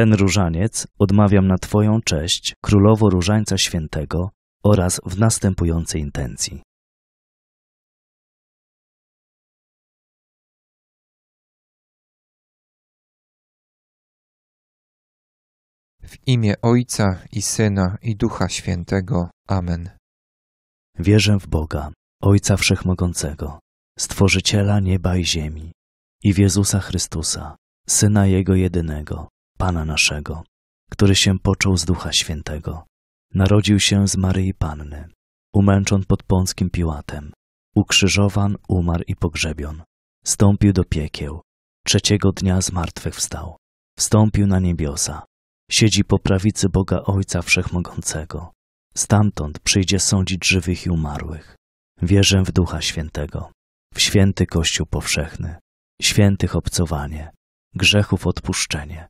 Ten różaniec odmawiam na Twoją cześć, królowo różańca świętego, oraz w następującej intencji. W imię Ojca i Syna i Ducha Świętego. Amen. Wierzę w Boga, Ojca Wszechmogącego, Stworzyciela nieba i ziemi, i w Jezusa Chrystusa, Syna Jego jedynego Pana naszego, który się począł z Ducha Świętego. Narodził się z Maryi Panny, umęczon pod Pąckim Piłatem, ukrzyżowan, umarł i pogrzebion. Stąpił do piekieł, trzeciego dnia z wstał. Wstąpił na niebiosa, siedzi po prawicy Boga Ojca Wszechmogącego. Stamtąd przyjdzie sądzić żywych i umarłych. Wierzę w Ducha Świętego, w święty Kościół powszechny, świętych obcowanie, grzechów odpuszczenie,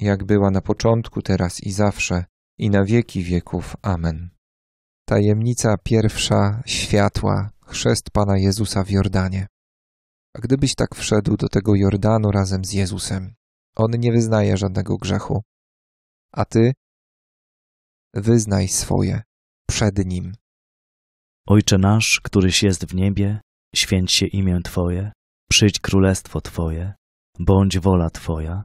jak była na początku, teraz i zawsze, i na wieki wieków. Amen. Tajemnica pierwsza światła, chrzest Pana Jezusa w Jordanie. A gdybyś tak wszedł do tego Jordanu razem z Jezusem, on nie wyznaje żadnego grzechu. A ty? Wyznaj swoje przed nim. Ojcze nasz, któryś jest w niebie, święć się imię Twoje, przyjdź królestwo Twoje, bądź wola Twoja,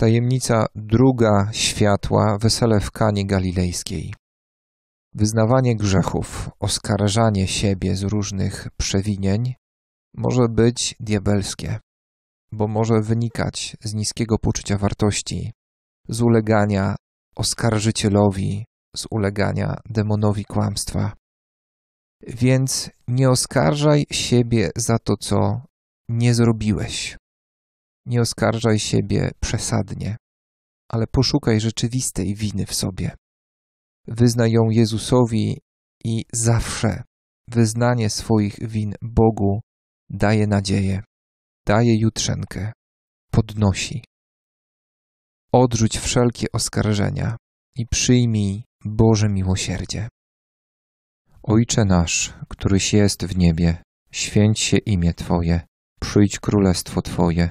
Tajemnica druga światła, wesele w Kanie Galilejskiej. Wyznawanie grzechów, oskarżanie siebie z różnych przewinień może być diabelskie, bo może wynikać z niskiego poczucia wartości, z ulegania oskarżycielowi, z ulegania demonowi kłamstwa. Więc nie oskarżaj siebie za to, co nie zrobiłeś. Nie oskarżaj siebie przesadnie, ale poszukaj rzeczywistej winy w sobie. Wyznaj ją Jezusowi i zawsze wyznanie swoich win Bogu daje nadzieję, daje jutrzenkę, podnosi. Odrzuć wszelkie oskarżenia i przyjmij Boże miłosierdzie. Ojcze nasz, któryś jest w niebie, święć się imię Twoje, przyjdź królestwo Twoje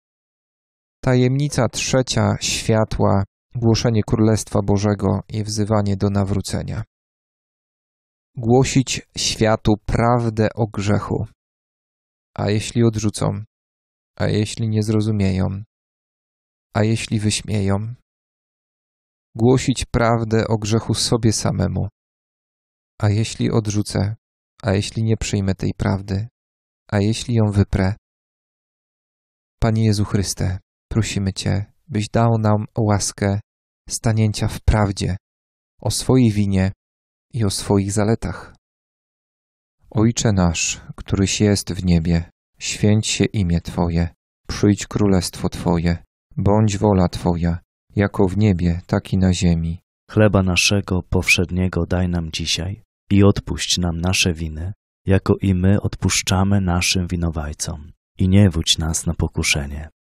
Tajemnica trzecia światła, głoszenie Królestwa Bożego i wzywanie do nawrócenia. Głosić światu prawdę o grzechu. A jeśli odrzucą, a jeśli nie zrozumieją, a jeśli wyśmieją, głosić prawdę o grzechu sobie samemu. A jeśli odrzucę, a jeśli nie przyjmę tej prawdy, a jeśli ją wyprę. Panie Jezu Chryste, prosimy Cię, byś dał nam łaskę stanięcia w prawdzie o swojej winie i o swoich zaletach. Ojcze nasz, któryś jest w niebie, święć się imię Twoje, przyjdź królestwo Twoje, bądź wola Twoja, jako w niebie, tak i na ziemi. Chleba naszego powszedniego daj nam dzisiaj i odpuść nam nasze winy, jako i my odpuszczamy naszym winowajcom. I nie wódź nas na pokuszenie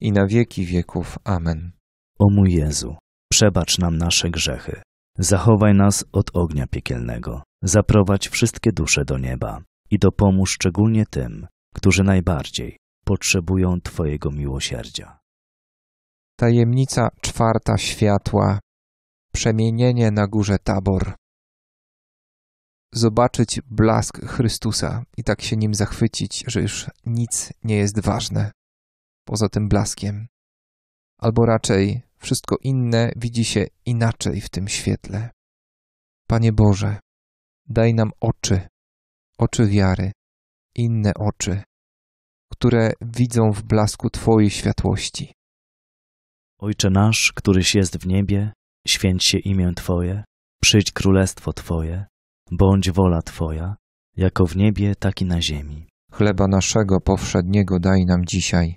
i na wieki wieków. Amen. O mój Jezu, przebacz nam nasze grzechy, zachowaj nas od ognia piekielnego, zaprowadź wszystkie dusze do nieba i dopomóż szczególnie tym, którzy najbardziej potrzebują Twojego miłosierdzia. Tajemnica czwarta światła Przemienienie na górze Tabor Zobaczyć blask Chrystusa i tak się nim zachwycić, że już nic nie jest ważne poza tym blaskiem. Albo raczej wszystko inne widzi się inaczej w tym świetle. Panie Boże, daj nam oczy, oczy wiary, inne oczy, które widzą w blasku Twojej światłości. Ojcze nasz, któryś jest w niebie, święć się imię Twoje, przyjdź królestwo Twoje, bądź wola Twoja, jako w niebie, tak i na ziemi. Chleba naszego powszedniego daj nam dzisiaj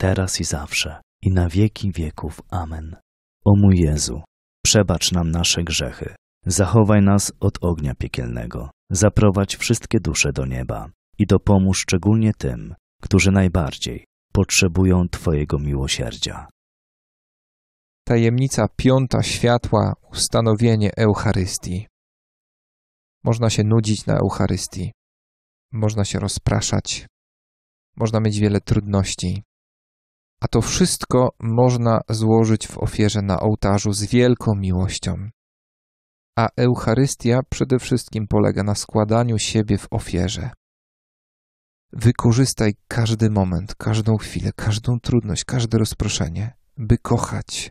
teraz i zawsze, i na wieki wieków. Amen. O mój Jezu, przebacz nam nasze grzechy, zachowaj nas od ognia piekielnego, zaprowadź wszystkie dusze do nieba i dopomóż szczególnie tym, którzy najbardziej potrzebują Twojego miłosierdzia. Tajemnica piąta światła ustanowienie Eucharystii. Można się nudzić na Eucharystii, można się rozpraszać, można mieć wiele trudności, a to wszystko można złożyć w ofierze na ołtarzu z wielką miłością. A Eucharystia przede wszystkim polega na składaniu siebie w ofierze. Wykorzystaj każdy moment, każdą chwilę, każdą trudność, każde rozproszenie, by kochać.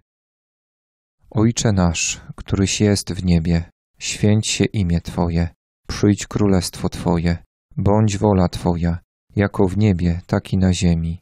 Ojcze nasz, któryś jest w niebie, święć się imię Twoje, przyjdź królestwo Twoje, bądź wola Twoja, jako w niebie, tak i na ziemi.